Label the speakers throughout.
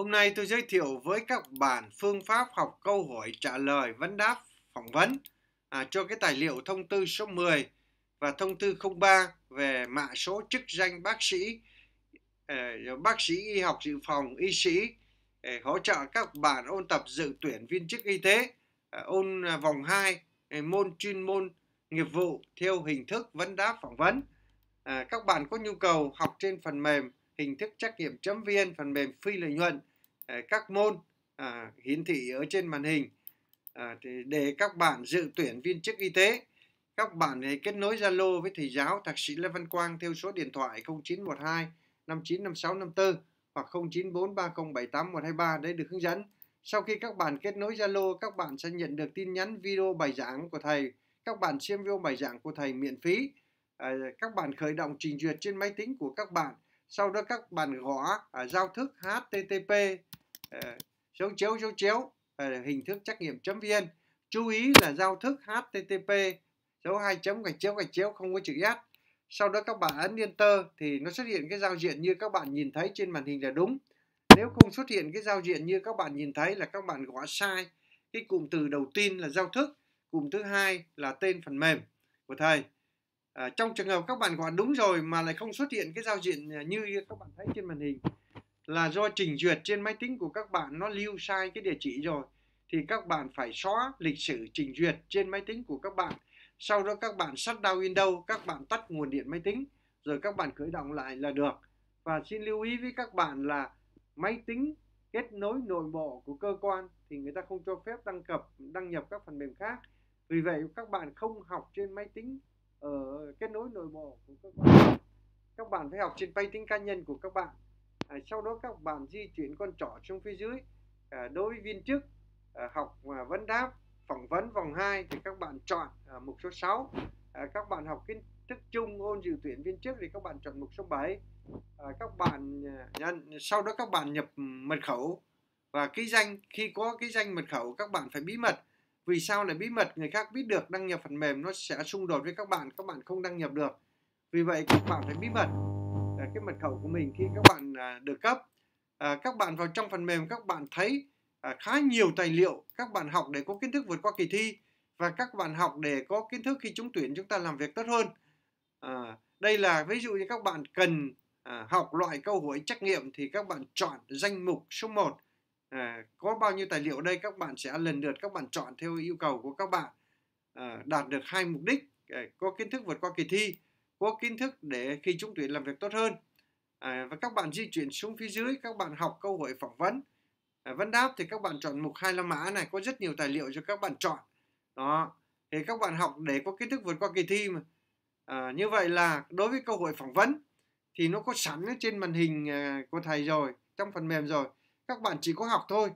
Speaker 1: Hôm nay tôi giới thiệu với các bạn phương pháp học câu hỏi trả lời vấn đáp phỏng vấn à, cho cái tài liệu thông tư số 10 và thông tư 03 về mã số chức danh bác sĩ, à, bác sĩ y học dự phòng, y sĩ để hỗ trợ các bạn ôn tập dự tuyển viên chức y tế, à, ôn vòng 2, à, môn chuyên môn nghiệp vụ theo hình thức vấn đáp phỏng vấn. À, các bạn có nhu cầu học trên phần mềm hình thức trắc nghiệm chấm viên, phần mềm phi lợi nhuận Ờ, các môn à, hiển thị ở trên màn hình à, để các bạn dự tuyển viên chức y tế các bạn hãy kết nối Zalo với thầy giáo Thạc sĩ Lê Văn Quang theo số điện thoại 0912 595654 hoặc 0943078123 để được hướng dẫn. Sau khi các bạn kết nối Zalo, các bạn sẽ nhận được tin nhắn video bài giảng của thầy. Các bạn xem video bài giảng của thầy miễn phí. À, các bạn khởi động trình duyệt trên máy tính của các bạn. Sau đó các bạn gõ à, giao thức HTTP dấu ờ, chéo dấu chéo ờ, hình thức trắc nghiệm chấm vn chú ý là giao thức http dấu hai chấm gạch chéo gạch chéo không có chữ s sau đó các bạn ấn enter thì nó xuất hiện cái giao diện như các bạn nhìn thấy trên màn hình là đúng nếu không xuất hiện cái giao diện như các bạn nhìn thấy là các bạn gõ sai cái cụm từ đầu tiên là giao thức cụm thứ hai là tên phần mềm của thầy à, trong trường hợp các bạn gõ đúng rồi mà lại không xuất hiện cái giao diện như các bạn thấy trên màn hình là do trình duyệt trên máy tính của các bạn nó lưu sai cái địa chỉ rồi thì các bạn phải xóa lịch sử trình duyệt trên máy tính của các bạn sau đó các bạn shut down Windows các bạn tắt nguồn điện máy tính rồi các bạn khởi động lại là được và xin lưu ý với các bạn là máy tính kết nối nội bộ của cơ quan thì người ta không cho phép đăng cập đăng nhập các phần mềm khác vì vậy các bạn không học trên máy tính ở kết nối nội bộ của cơ quan các bạn phải học trên máy tính cá nhân của các bạn à, sau đó các bạn di chuyển con trỏ xuống phía dưới à, đối với viên chức à, học à, vấn đáp phỏng vấn vòng 2 thì các bạn chọn à, mục số 6 à, các bạn học kiến thức chung ôn dự tuyển viên chức thì các bạn chọn mục số 7 à, các bạn nhận sau đó các bạn nhập mật khẩu và ký danh khi có ký danh mật khẩu các bạn phải bí mật vì sao lại bí mật người khác biết được đăng nhập phần mềm nó sẽ xung đột với các bạn các bạn không đăng nhập được vì vậy các bạn phải bí mật À, cái mật khẩu của mình khi các bạn à, được cấp à, các bạn vào trong phần mềm các bạn thấy khá nhiều tài liệu các bạn học để có kiến thức vượt qua kỳ thi và các bạn học để có kiến thức khi chúng tuyển chúng ta làm việc tốt hơn đây là ví dụ như các bạn cần học loại câu hỏi trắc nghiệm thì các bạn chọn danh mục số 1 có bao nhiêu tài liệu đây các bạn sẽ lần lượt các bạn chọn theo yêu cầu của các bạn đạt được hai mục đích có kiến thức vượt qua kỳ thi có kiến thức để khi trúng tuyển làm việc tốt hơn à, và các bạn di chuyển xuống phía dưới các bạn học câu hỏi phỏng vấn à, vấn đáp thì các bạn chọn mục hai la mã này có rất nhiều tài liệu cho các bạn chọn đó thì các bạn học để có kiến thức vượt qua kỳ thi mà à, như vậy là đối với câu hỏi phỏng vấn thì nó có sẵn trên màn hình à, của thầy rồi trong phần mềm rồi các bạn chỉ có học thôi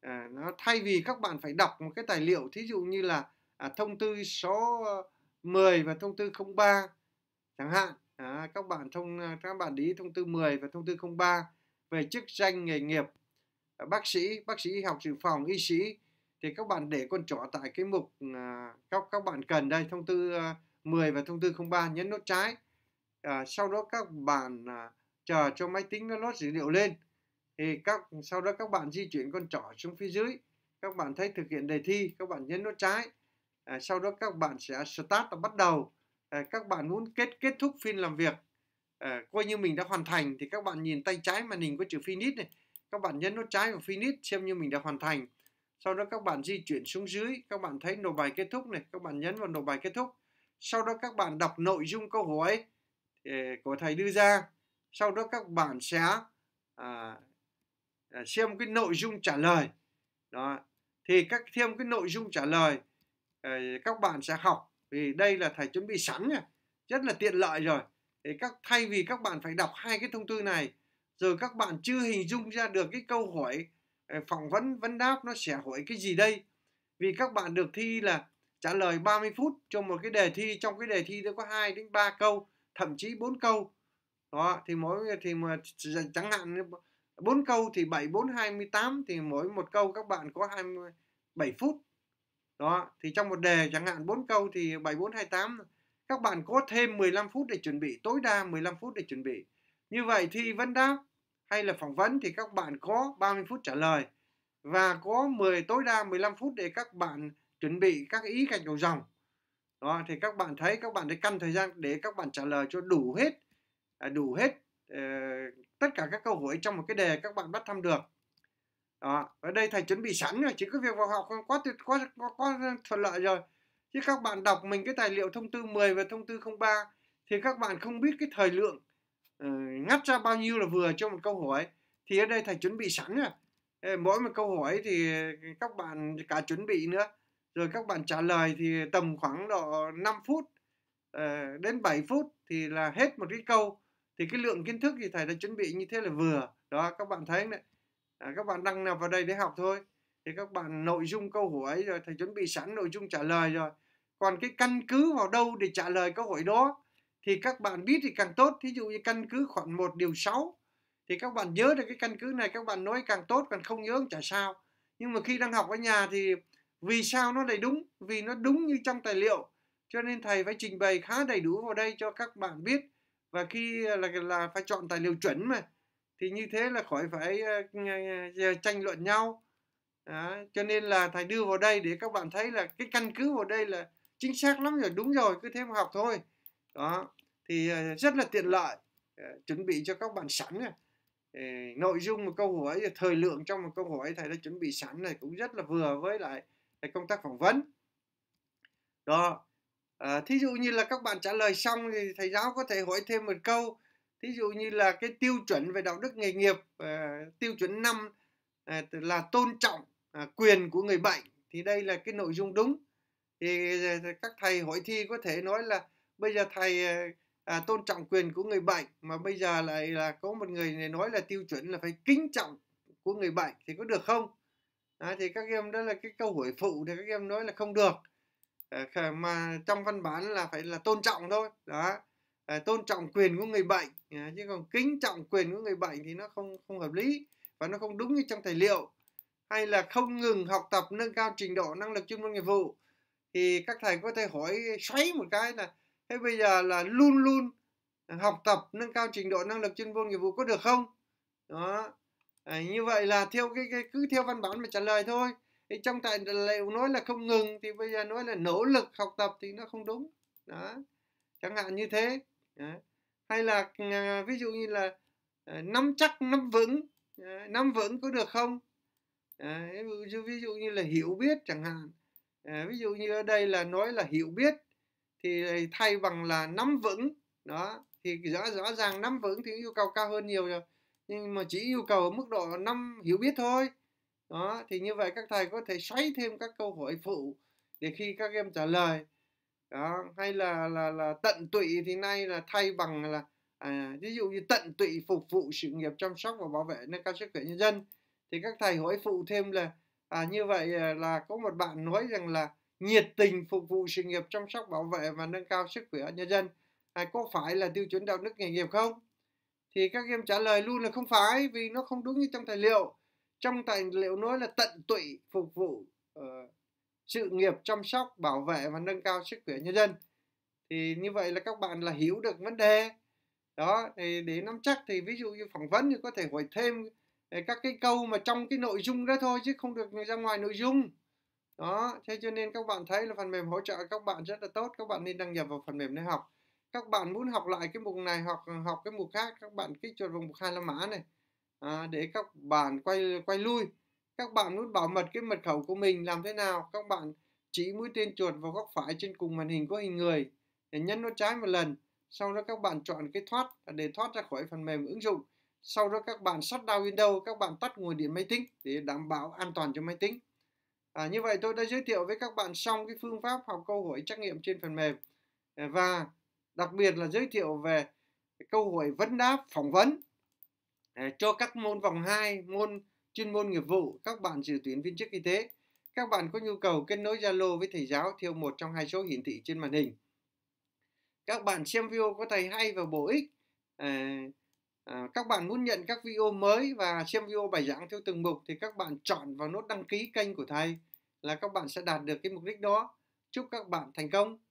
Speaker 1: à, nó thay vì các bạn phải đọc một cái tài liệu thí dụ như là à, thông tư số 10 ờ, và thông tư 03 chẳng hạn à, các bạn thông à, các bạn lý thông tư 10 và thông tư 03 về chức danh nghề nghiệp à, bác sĩ bác sĩ y học dự phòng y sĩ thì các bạn để con chó tại cái mục à, các các bạn cần đây thông tư 10 à, và thông tư 03 nhấn nút trái à, sau đó các bạn à, chờ cho máy tính nó lót dữ liệu lên thì các sau đó các bạn di chuyển con trỏ xuống phía dưới các bạn thấy thực hiện đề thi các bạn nhấn nút trái à, sau đó các bạn sẽ start và bắt đầu Ờ, các bạn muốn kết kết thúc phiên làm việc à, coi như mình đã hoàn thành thì các bạn nhìn tay trái màn hình có chữ finish này các bạn nhấn nút trái vào finish xem như mình đã hoàn thành sau đó các bạn di chuyển xuống dưới các bạn thấy nộp bài kết thúc này các bạn nhấn vào nộp bài kết thúc sau đó các bạn đọc nội dung câu hỏi ờ, của thầy đưa ra sau đó các bạn sẽ à, xem cái nội dung trả lời đó thì các thêm cái nội dung trả lời các bạn sẽ học vì đây là thầy chuẩn bị sẵn nha, rất là tiện lợi rồi để các thay vì các bạn phải đọc hai cái thông tư này rồi các bạn chưa hình dung ra được cái câu hỏi ờ, phỏng vấn vấn đáp nó sẽ hỏi cái gì đây vì các bạn được thi là trả lời 30 phút cho một cái đề thi trong cái đề thi nó có 2 đến 3 câu thậm chí 4 câu đó thì mỗi thì mà chẳng hạn 4 câu thì 7 4 28 thì mỗi một câu các bạn có 27 phút đó thì trong một đề chẳng hạn 4 câu thì 7428 các bạn có thêm 15 phút để chuẩn bị tối đa 15 phút để chuẩn bị như vậy thì vấn đáp hay là phỏng vấn thì các bạn có 30 phút trả lời và có 10 tối đa 15 phút để các bạn chuẩn bị các ý gạch đầu dòng đó thì các bạn thấy các bạn thấy căn thời gian để các bạn trả lời cho đủ hết à, đủ hết ờ, tất cả các câu hỏi trong một cái đề các bạn bắt thăm được đó ở đây thầy chuẩn bị sẵn rồi chỉ có việc vào học có tuyệt quá, quá quá thuận lợi rồi chứ các bạn đọc mình cái tài liệu thông tư 10 và thông tư 03 thì các bạn không biết cái thời lượng uh, ngắt ra bao nhiêu là vừa cho một câu hỏi thì ở đây thầy chuẩn bị sẵn rồi mỗi một câu hỏi thì các bạn cả chuẩn bị nữa rồi các bạn trả lời thì tầm khoảng độ 5 phút uh, đến 7 phút thì là hết một cái câu thì cái lượng kiến thức thì thầy đã chuẩn bị như thế là vừa đó các bạn thấy đấy à, các bạn đăng nào vào đây để học thôi thì các bạn nội dung câu hỏi rồi thầy chuẩn bị sẵn nội dung trả lời rồi còn cái căn cứ vào đâu để trả lời câu hỏi đó thì các bạn biết thì càng tốt thí dụ như căn cứ khoản 1 điều 6 thì các bạn nhớ được cái căn cứ này các bạn nói càng tốt còn không nhớ cũng chả sao nhưng mà khi đang học ở nhà thì vì sao nó lại đúng vì nó đúng như trong tài liệu cho nên thầy phải trình bày khá đầy đủ vào đây cho các bạn biết và khi là là phải chọn tài liệu chuẩn mà thì như thế là khỏi phải tranh luận nhau à, cho nên là thầy đưa vào đây để các bạn thấy là cái căn cứ vào đây là chính xác lắm rồi đúng rồi cứ thêm học thôi đó thì ờ, rất là tiện lợi ờ, chuẩn bị cho các bạn sẵn rồi ờ, nội dung một câu hỏi thời lượng trong một câu hỏi thầy đã chuẩn bị sẵn này cũng rất là vừa với lại công tác phỏng vấn đó à, thí dụ như là các bạn trả lời xong thì thầy giáo có thể hỏi thêm một câu thí dụ như là cái tiêu chuẩn về đạo đức nghề nghiệp à, tiêu chuẩn năm à, là tôn trọng à, quyền của người bệnh thì đây là cái nội dung đúng thì các thầy hội thi có thể nói là bây giờ thầy à, tôn trọng quyền của người bệnh mà bây giờ lại là có một người này nói là tiêu chuẩn là phải kính trọng của người bệnh thì có được không à, thì các em đó là cái câu hỏi phụ thì các em nói là không được à, mà trong văn bản là phải là tôn trọng thôi đó à, tôn trọng quyền của người bệnh à, chứ còn kính trọng quyền của người bệnh thì nó không không hợp lý và nó không đúng như trong tài liệu hay là không ngừng học tập nâng cao trình độ năng lực chuyên môn nghiệp vụ thì các thầy có thể hỏi xoáy một cái là thế bây giờ là luôn luôn học tập nâng cao trình độ năng lực chuyên môn nghiệp vụ có được không đó à, như vậy là theo cái, cái cứ theo văn bản mà trả lời thôi thì trong tài liệu nói là không ngừng thì bây giờ nói là nỗ lực học tập thì nó không đúng đó chẳng hạn như thế hay là ờ, ví dụ như là ờ, nắm chắc nắm vững ờ, nắm vững có được không ví, dụ, ví dụ như là hiểu biết chẳng hạn ví dụ như ở đây là nói là hiểu biết thì thay bằng là nắm vững đó thì rõ rõ ràng nắm vững thì yêu cầu cao hơn nhiều rồi nhưng mà chỉ yêu cầu ở mức độ năm hiểu biết thôi đó thì như vậy các thầy có thể xoáy thêm các câu hỏi phụ để khi các em trả lời đó hay là là là tận tụy thì nay là thay bằng là à, ví dụ như tận tụy phục vụ sự nghiệp chăm sóc và bảo vệ nâng cao sức khỏe nhân dân thì các thầy hỏi phụ thêm là à, như vậy à, là có một bạn nói rằng là nhiệt tình phục vụ sự nghiệp chăm sóc bảo vệ và nâng cao sức khỏe nhân dân à, có phải là tiêu chuẩn đạo đức nghề nghiệp không thì các em trả lời luôn là không phải vì nó không đúng như trong tài liệu trong tài liệu nói là tận tụy phục vụ uh, sự nghiệp chăm sóc, bảo vệ và nâng cao sức khỏe nhân dân. Thì như vậy là các bạn là hiểu được vấn đề. Đó, thì để nắm chắc thì ví dụ như phỏng vấn thì có thể hỏi thêm ờ, các cái câu mà trong cái nội dung đó thôi chứ không được ra ngoài nội dung. Đó, thế cho nên các bạn thấy là phần mềm hỗ trợ các bạn rất là tốt, các bạn nên đăng nhập vào phần mềm để học. Các bạn muốn học lại cái mục này hoặc học cái mục khác, các bạn kích chuột vào mục hai la mã này. À, để các bạn quay quay lui các bạn muốn bảo mật cái mật khẩu của mình làm thế nào các bạn chỉ mũi tên chuột vào góc phải trên cùng màn hình có hình người để nhấn nó trái một lần sau đó các bạn chọn cái thoát à, để thoát ra khỏi phần mềm ứng dụng sau đó các bạn shut down Windows các bạn tắt nguồn điện máy tính để đảm bảo an toàn cho máy tính à, như vậy tôi đã giới thiệu với các bạn xong cái phương pháp học câu hỏi trắc nghiệm trên phần mềm à, và đặc biệt là giới thiệu về câu hỏi vấn đáp phỏng vấn à, cho các môn vòng 2, môn chuyên môn nghiệp vụ, các bạn dự tuyển viên chức y tế. Các bạn có nhu cầu kết nối Zalo với thầy giáo theo một trong hai số hiển thị trên màn hình. Các bạn xem video có thầy hay và bổ ích. À, à, các bạn muốn nhận các video mới và xem video bài giảng theo từng mục thì các bạn chọn vào nút đăng ký kênh của thầy là các bạn sẽ đạt được cái mục đích đó. Chúc các bạn thành công!